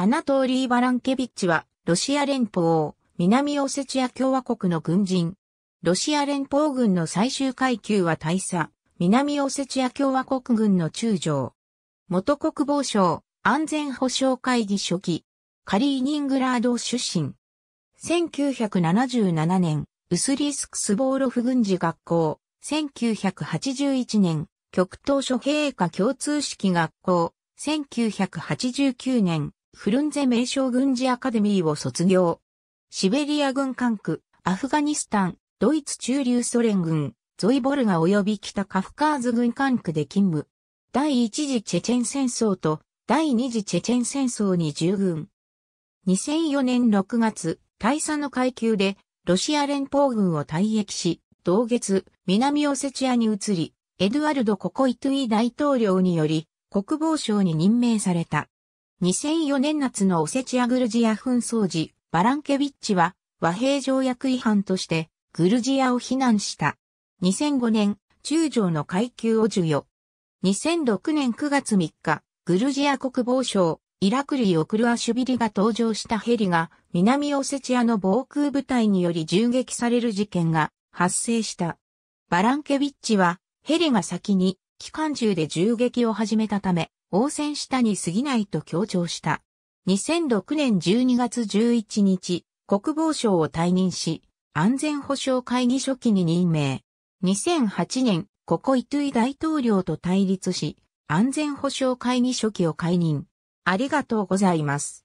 アナトーリー・バランケビッチは、ロシア連邦、南オセチア共和国の軍人。ロシア連邦軍の最終階級は大佐、南オセチア共和国軍の中将。元国防省、安全保障会議初期、カリーニングラード出身。1977年、ウスリスクスボーロフ軍事学校、1981年、極東諸兵科共通式学校、1989年、フルンゼ名称軍事アカデミーを卒業。シベリア軍管区、アフガニスタン、ドイツ中流ソ連軍、ゾイボルガ及び北カフカーズ軍管区で勤務。第一次チェチェン戦争と第二次チェチェン戦争に従軍。2004年6月、大佐の階級でロシア連邦軍を退役し、同月、南オセチアに移り、エドゥアルド・ココイトゥイ大統領により、国防省に任命された。2004年夏のオセチア・グルジア紛争時、バランケビッチは和平条約違反としてグルジアを非難した。2005年、中将の階級を授与。2006年9月3日、グルジア国防省、イラクリオ・クルアシュビリが登場したヘリが南オセチアの防空部隊により銃撃される事件が発生した。バランケビッチはヘリが先に機関銃で銃撃を始めたため、応戦したに過ぎないと強調した。2006年12月11日、国防省を退任し、安全保障会議初期に任命。2008年、ココイトゥイ大統領と対立し、安全保障会議初期を解任。ありがとうございます。